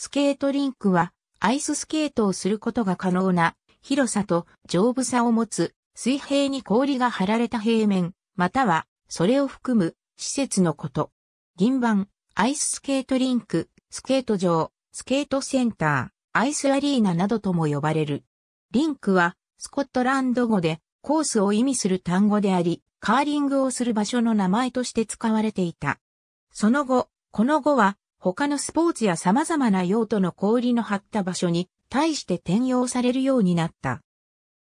スケートリンクは、アイススケートをすることが可能な、広さと丈夫さを持つ、水平に氷が張られた平面、または、それを含む、施設のこと。銀盤、アイススケートリンク、スケート場、スケートセンター、アイスアリーナなどとも呼ばれる。リンクは、スコットランド語で、コースを意味する単語であり、カーリングをする場所の名前として使われていた。その後、この語は、他のスポーツや様々な用途の氷の張った場所に対して転用されるようになった。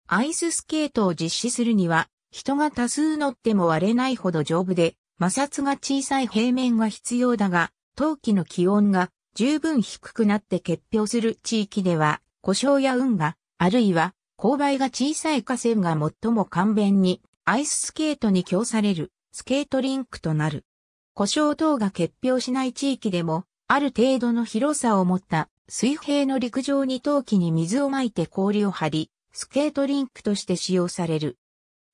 アイススケートを実施するには、人が多数乗っても割れないほど丈夫で、摩擦が小さい平面が必要だが、冬季の気温が十分低くなって結氷する地域では、故障や運河、あるいは勾配が小さい河川が最も簡便にアイススケートに供されるスケートリンクとなる。故障等が欠氷しない地域でも、ある程度の広さを持った水平の陸上に陶器に水をまいて氷を張り、スケートリンクとして使用される。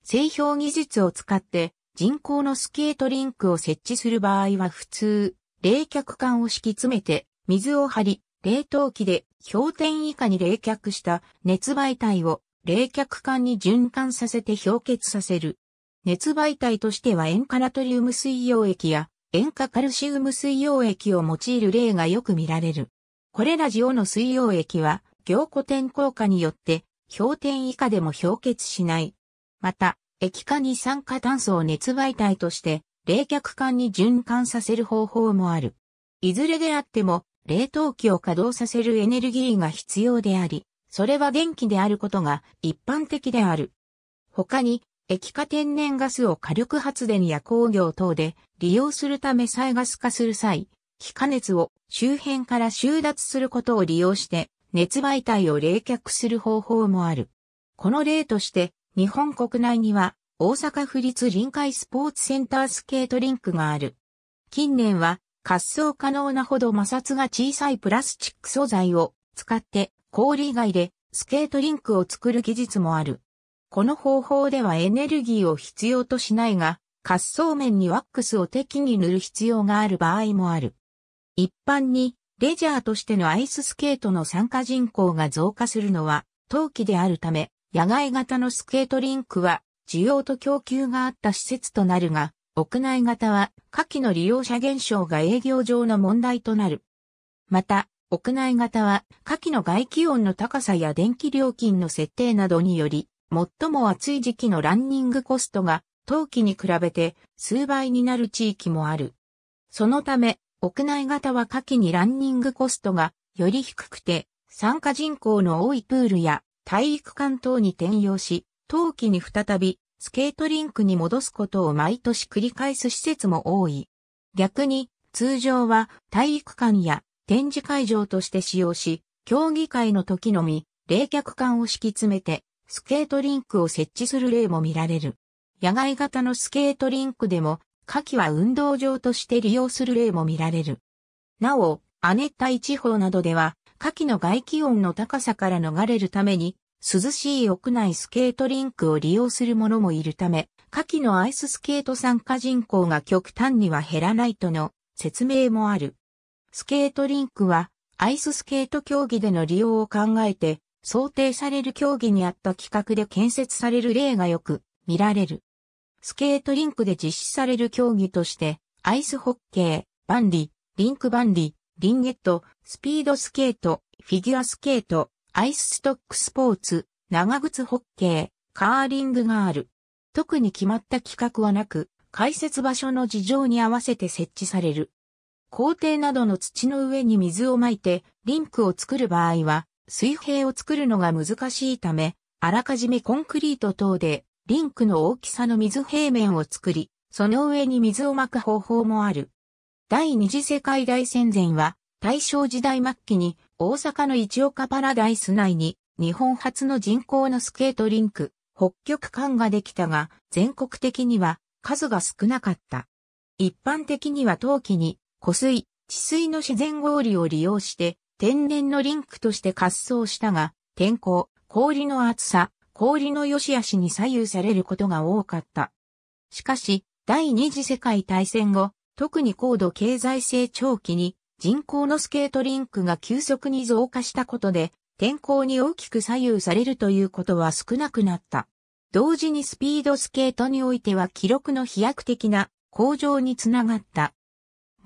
製氷技術を使って人工のスケートリンクを設置する場合は普通、冷却管を敷き詰めて水を張り、冷凍機で氷点以下に冷却した熱媒体を冷却管に循環させて氷結させる。熱媒体としては塩化ナトリウム水溶液や塩化カルシウム水溶液を用いる例がよく見られる。これらオの水溶液は凝固点効果によって氷点以下でも氷結しない。また、液化二酸化炭素を熱媒体として冷却管に循環させる方法もある。いずれであっても、冷凍機を稼働させるエネルギーが必要であり、それは電気であることが一般的である。他に、液化天然ガスを火力発電や工業等で利用するため再ガス化する際、気化熱を周辺から収奪することを利用して熱媒体を冷却する方法もある。この例として日本国内には大阪府立臨海スポーツセンタースケートリンクがある。近年は滑走可能なほど摩擦が小さいプラスチック素材を使って氷以外でスケートリンクを作る技術もある。この方法ではエネルギーを必要としないが、滑走面にワックスを適宜塗る必要がある場合もある。一般に、レジャーとしてのアイススケートの参加人口が増加するのは、冬季であるため、野外型のスケートリンクは、需要と供給があった施設となるが、屋内型は、夏季の利用者減少が営業上の問題となる。また、屋内型は、夏季の外気温の高さや電気料金の設定などにより、最も暑い時期のランニングコストが冬季に比べて数倍になる地域もある。そのため、屋内型は夏季にランニングコストがより低くて、参加人口の多いプールや体育館等に転用し、冬季に再びスケートリンクに戻すことを毎年繰り返す施設も多い。逆に、通常は体育館や展示会場として使用し、競技会の時のみ冷却管を敷き詰めてスケートリンクを設置する例も見られる。野外型のスケートリンクでも、夏季は運動場として利用する例も見られる。なお、亜熱帯地方などでは、夏季の外気温の高さから逃れるために、涼しい屋内スケートリンクを利用する者もいるため、夏季のアイススケート参加人口が極端には減らないとの説明もある。スケートリンクは、アイススケート競技での利用を考えて、想定される競技に合った企画で建設される例がよく見られる。スケートリンクで実施される競技として、アイスホッケー、バンディ、リンクバンディ、リンゲット、スピードスケート、フィギュアスケート、アイスストックスポーツ、長靴ホッケー、カーリングがある。特に決まった企画はなく、開設場所の事情に合わせて設置される。工程などの土の上に水をまいて、リンクを作る場合は、水平を作るのが難しいため、あらかじめコンクリート等でリンクの大きさの水平面を作り、その上に水をまく方法もある。第二次世界大戦前は大正時代末期に大阪の一岡パラダイス内に日本初の人工のスケートリンク、北極艦ができたが全国的には数が少なかった。一般的には陶器に湖水、地水の自然氷を利用して天然のリンクとして滑走したが、天候、氷の厚さ、氷の良し悪しに左右されることが多かった。しかし、第二次世界大戦後、特に高度経済成長期に人口のスケートリンクが急速に増加したことで、天候に大きく左右されるということは少なくなった。同時にスピードスケートにおいては記録の飛躍的な向上につながった。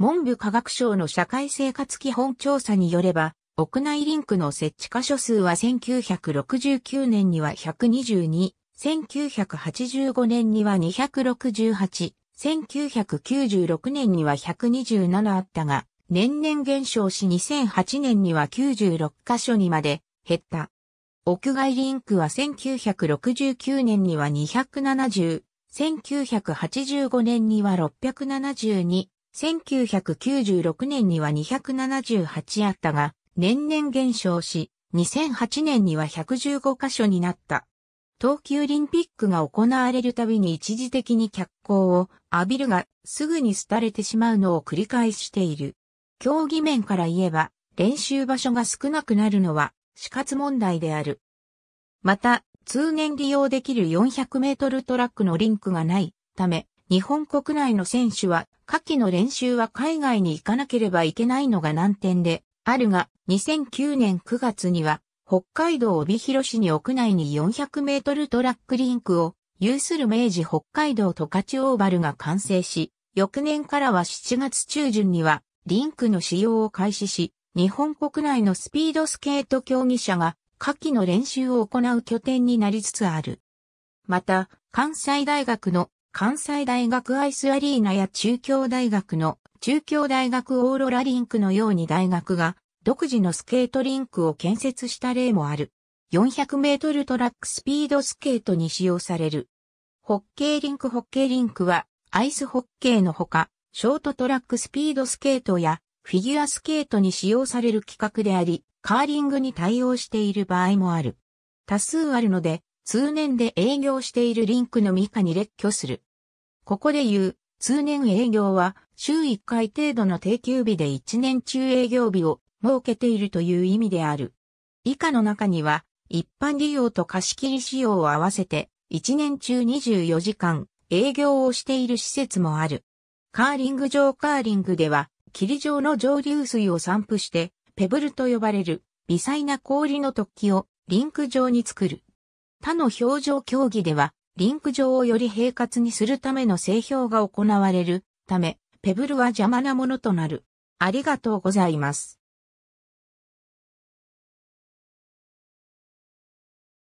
文部科学省の社会生活基本調査によれば、屋内リンクの設置箇所数は1969年には122、1985年には268、1996年には127あったが、年々減少し2008年には96箇所にまで減った。屋外リンクは1969年には270、1985年には672、1996年には278あったが、年々減少し、2008年には115箇所になった。東急オリンピックが行われるたびに一時的に脚光を浴びるが、すぐに廃れてしまうのを繰り返している。競技面から言えば、練習場所が少なくなるのは死活問題である。また、通年利用できる400メートルトラックのリンクがないため、日本国内の選手は、夏季の練習は海外に行かなければいけないのが難点で、あるが、2009年9月には、北海道帯広市に屋内に400メートルトラックリンクを有する明治北海道十勝オーバルが完成し、翌年からは7月中旬にはリンクの使用を開始し、日本国内のスピードスケート競技者が夏季の練習を行う拠点になりつつある。また、関西大学の関西大学アイスアリーナや中京大学の中京大学オーロラリンクのように大学が独自のスケートリンクを建設した例もある。400メートルトラックスピードスケートに使用される。ホッケーリンクホッケーリンクはアイスホッケーのほか、ショートトラックスピードスケートやフィギュアスケートに使用される規格であり、カーリングに対応している場合もある。多数あるので、通年で営業しているリンクの未下に列挙する。ここで言う、通年営業は週1回程度の定休日で1年中営業日を設けているという意味である。以下の中には、一般利用と貸切使用を合わせて、1年中24時間営業をしている施設もある。カーリング場カーリングでは、霧状の蒸留水を散布して、ペブルと呼ばれる微細な氷の突起をリンク状に作る。他の表情競技では、リンク上をより平滑にするための製氷が行われるため、ペブルは邪魔なものとなる。ありがとうございます。